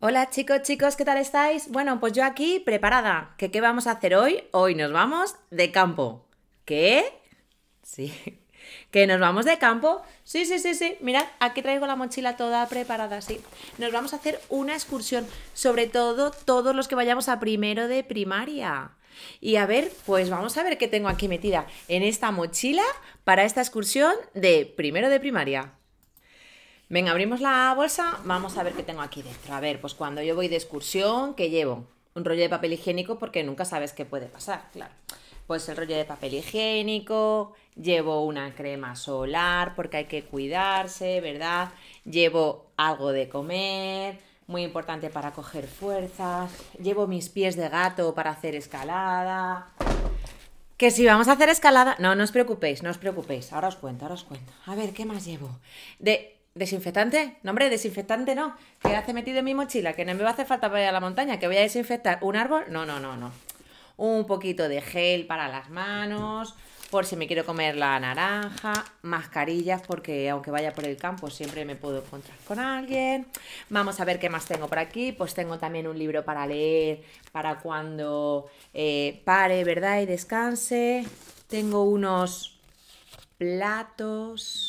Hola chicos, chicos, ¿qué tal estáis? Bueno, pues yo aquí preparada. ¿Que qué vamos a hacer hoy? Hoy nos vamos de campo. ¿Qué? Sí. ¿Que nos vamos de campo? Sí, sí, sí, sí. Mirad, aquí traigo la mochila toda preparada, sí. Nos vamos a hacer una excursión, sobre todo todos los que vayamos a primero de primaria. Y a ver, pues vamos a ver qué tengo aquí metida en esta mochila para esta excursión de primero de primaria. Venga, abrimos la bolsa, vamos a ver qué tengo aquí dentro. A ver, pues cuando yo voy de excursión, ¿qué llevo? Un rollo de papel higiénico porque nunca sabes qué puede pasar, claro. Pues el rollo de papel higiénico, llevo una crema solar porque hay que cuidarse, ¿verdad? Llevo algo de comer, muy importante para coger fuerzas. Llevo mis pies de gato para hacer escalada. Que si vamos a hacer escalada, no, no os preocupéis, no os preocupéis, ahora os cuento, ahora os cuento. A ver, ¿qué más llevo? De ¿Desinfectante? No, hombre, desinfectante no. ¿Qué hace metido en mi mochila? Que no me va a hacer falta para ir a la montaña, que voy a desinfectar un árbol. No, no, no, no. Un poquito de gel para las manos, por si me quiero comer la naranja, mascarillas, porque aunque vaya por el campo siempre me puedo encontrar con alguien. Vamos a ver qué más tengo por aquí. Pues tengo también un libro para leer, para cuando eh, pare, ¿verdad? Y descanse. Tengo unos platos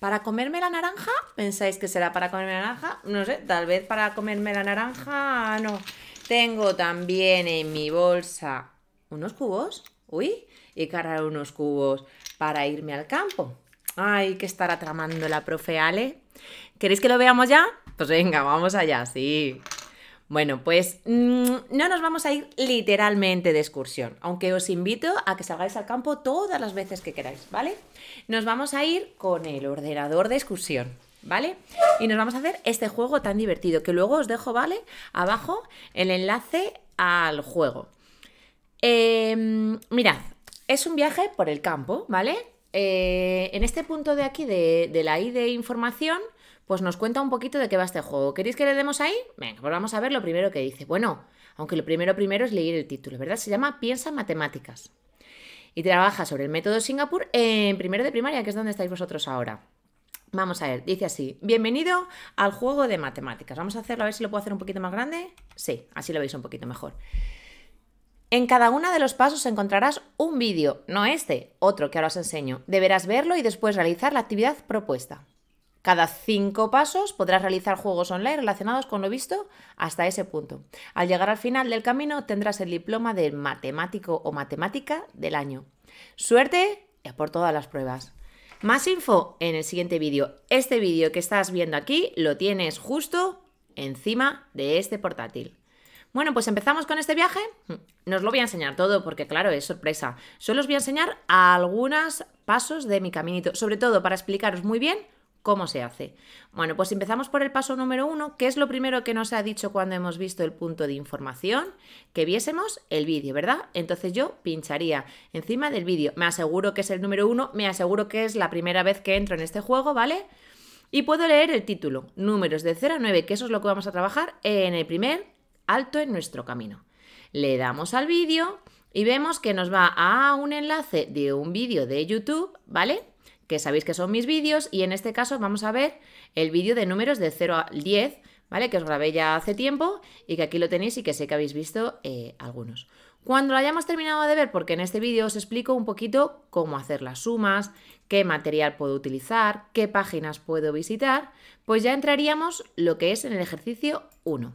¿Para comerme la naranja? ¿Pensáis que será para comerme la naranja? No sé, tal vez para comerme la naranja, no. Tengo también en mi bolsa unos cubos. Uy, y cargar unos cubos para irme al campo. Ay, que estará tramando la profe Ale. ¿Queréis que lo veamos ya? Pues venga, vamos allá, sí. Bueno, pues mm, no nos vamos a ir literalmente de excursión, aunque os invito a que salgáis al campo todas las veces que queráis, ¿vale? Nos vamos a ir con el ordenador de excursión. ¿Vale? Y nos vamos a hacer este juego tan divertido que luego os dejo, ¿vale? Abajo el enlace al juego. Em, mirad, es un viaje por el campo, ¿vale? Eh, en este punto de aquí de, de la I de información, pues nos cuenta un poquito de qué va este juego. ¿Queréis que le demos ahí? Venga, pues vamos a ver lo primero que dice. Bueno, aunque lo primero primero es leer el título, ¿verdad? Se llama Piensa Matemáticas. Y trabaja sobre el método Singapur en primero de primaria, que es donde estáis vosotros ahora. Vamos a ver, dice así, bienvenido al juego de matemáticas. Vamos a hacerlo, a ver si lo puedo hacer un poquito más grande. Sí, así lo veis un poquito mejor. En cada uno de los pasos encontrarás un vídeo, no este, otro que ahora os enseño. Deberás verlo y después realizar la actividad propuesta. Cada cinco pasos podrás realizar juegos online relacionados con lo visto hasta ese punto. Al llegar al final del camino tendrás el diploma de matemático o matemática del año. Suerte por todas las pruebas. Más info en el siguiente vídeo. Este vídeo que estás viendo aquí lo tienes justo encima de este portátil. Bueno, pues empezamos con este viaje. No os lo voy a enseñar todo porque, claro, es sorpresa. Solo os voy a enseñar algunos pasos de mi caminito, sobre todo para explicaros muy bien ¿Cómo se hace? Bueno, pues empezamos por el paso número uno, que es lo primero que nos ha dicho cuando hemos visto el punto de información, que viésemos el vídeo, ¿verdad? Entonces yo pincharía encima del vídeo. Me aseguro que es el número uno, me aseguro que es la primera vez que entro en este juego, ¿vale? Y puedo leer el título, números de 0 a 9, que eso es lo que vamos a trabajar en el primer alto en nuestro camino. Le damos al vídeo y vemos que nos va a un enlace de un vídeo de YouTube, ¿vale? que sabéis que son mis vídeos, y en este caso vamos a ver el vídeo de números de 0 al 10, ¿vale? Que os grabé ya hace tiempo y que aquí lo tenéis y que sé que habéis visto eh, algunos. Cuando lo hayamos terminado de ver, porque en este vídeo os explico un poquito cómo hacer las sumas, qué material puedo utilizar, qué páginas puedo visitar, pues ya entraríamos lo que es en el ejercicio 1.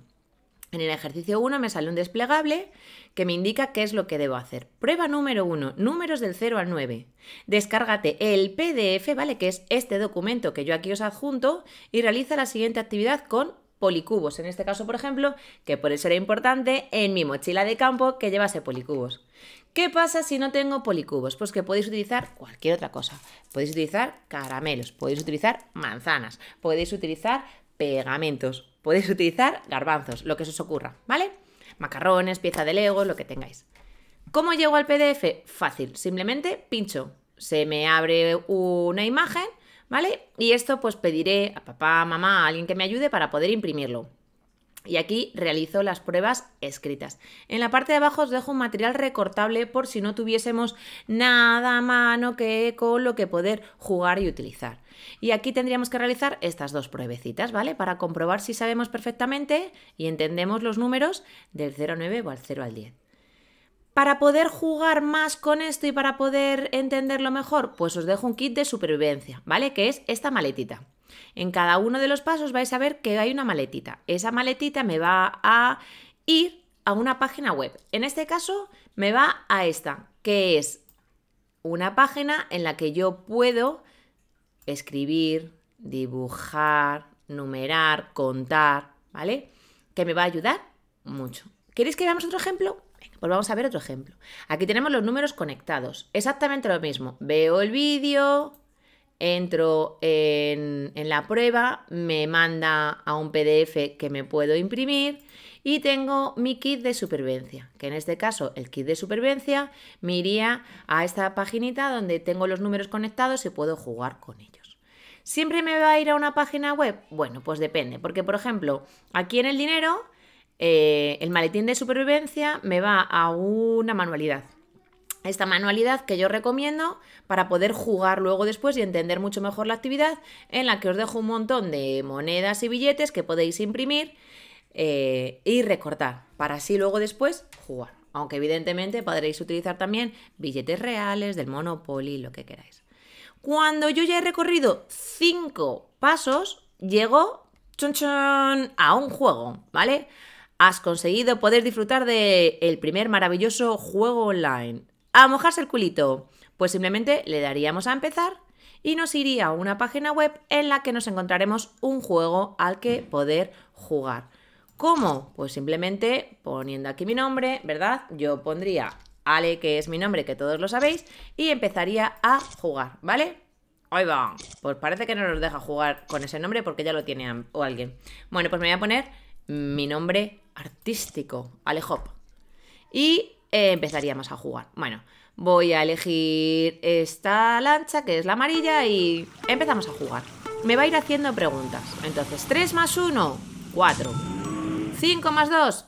En el ejercicio 1 me sale un desplegable que me indica qué es lo que debo hacer. Prueba número 1, números del 0 al 9. Descárgate el PDF, ¿vale? Que es este documento que yo aquí os adjunto y realiza la siguiente actividad con policubos. En este caso, por ejemplo, que por eso era importante en mi mochila de campo que llevase policubos. ¿Qué pasa si no tengo policubos? Pues que podéis utilizar cualquier otra cosa. Podéis utilizar caramelos, podéis utilizar manzanas, podéis utilizar pegamentos. Podéis utilizar garbanzos, lo que se os ocurra, ¿vale? Macarrones, pieza de Lego, lo que tengáis. ¿Cómo llego al PDF? Fácil, simplemente pincho. Se me abre una imagen, ¿vale? Y esto pues pediré a papá, mamá, a alguien que me ayude para poder imprimirlo. Y aquí realizo las pruebas escritas. En la parte de abajo os dejo un material recortable por si no tuviésemos nada a mano que con lo que poder jugar y utilizar. Y aquí tendríamos que realizar estas dos pruebecitas, ¿vale? Para comprobar si sabemos perfectamente y entendemos los números del 0 9 o al 0 al 10. Para poder jugar más con esto y para poder entenderlo mejor, pues os dejo un kit de supervivencia, ¿vale? Que es esta maletita. En cada uno de los pasos vais a ver que hay una maletita. Esa maletita me va a ir a una página web. En este caso me va a esta, que es una página en la que yo puedo escribir, dibujar, numerar, contar, ¿vale? Que me va a ayudar mucho. ¿Queréis que veamos otro ejemplo? pues vamos a ver otro ejemplo. Aquí tenemos los números conectados. Exactamente lo mismo. Veo el vídeo, entro en, la prueba, me manda a un PDF que me puedo imprimir y tengo mi kit de supervivencia, que en este caso el kit de supervivencia me iría a esta paginita donde tengo los números conectados y puedo jugar con ellos. ¿Siempre me va a ir a una página web? Bueno, pues depende, porque por ejemplo, aquí en el dinero, eh, el maletín de supervivencia me va a una manualidad esta manualidad que yo recomiendo para poder jugar luego después y entender mucho mejor la actividad, en la que os dejo un montón de monedas y billetes que podéis imprimir eh, y recortar, para así luego después jugar. Aunque evidentemente podréis utilizar también billetes reales, del Monopoly, lo que queráis. Cuando yo ya he recorrido cinco pasos, llego a un juego, ¿vale? Has conseguido poder disfrutar del el primer maravilloso juego online a mojarse el culito. Pues simplemente le daríamos a empezar y nos iría a una página web en la que nos encontraremos un juego al que poder jugar. ¿Cómo? Pues simplemente poniendo aquí mi nombre, ¿verdad? Yo pondría Ale, que es mi nombre, que todos lo sabéis, y empezaría a jugar, ¿vale? Ahí va. Pues parece que no nos deja jugar con ese nombre porque ya lo tiene o alguien. Bueno, pues me voy a poner mi nombre artístico, Hop. Y eh, empezaríamos a jugar. Bueno, voy a elegir esta lancha, que es la amarilla, y empezamos a jugar. Me va a ir haciendo preguntas. Entonces, 3 más 1, 4. 5 más 2,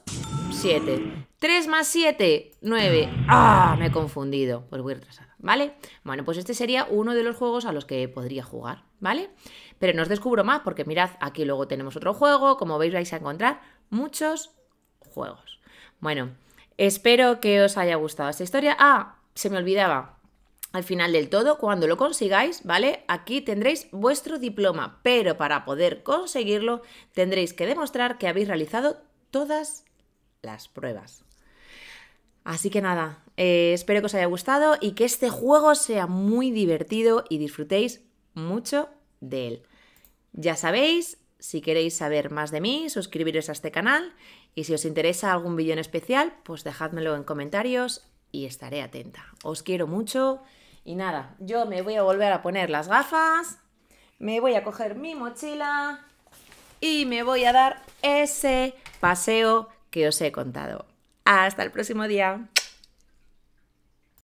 7. 3 más 7, 9. ¡Ah! Me he confundido. Pues voy retrasada, ¿vale? Bueno, pues este sería uno de los juegos a los que podría jugar, ¿vale? Pero no os descubro más porque mirad, aquí luego tenemos otro juego. Como veis, vais a encontrar muchos juegos. Bueno, Espero que os haya gustado esta historia. Ah, se me olvidaba. Al final del todo, cuando lo consigáis, ¿vale? Aquí tendréis vuestro diploma, pero para poder conseguirlo tendréis que demostrar que habéis realizado todas las pruebas. Así que nada, eh, espero que os haya gustado y que este juego sea muy divertido y disfrutéis mucho de él. Ya sabéis, si queréis saber más de mí, suscribiros a este canal y si os interesa algún vídeo especial, pues dejádmelo en comentarios y estaré atenta. Os quiero mucho y nada, yo me voy a volver a poner las gafas, me voy a coger mi mochila y me voy a dar ese paseo que os he contado. Hasta el próximo día.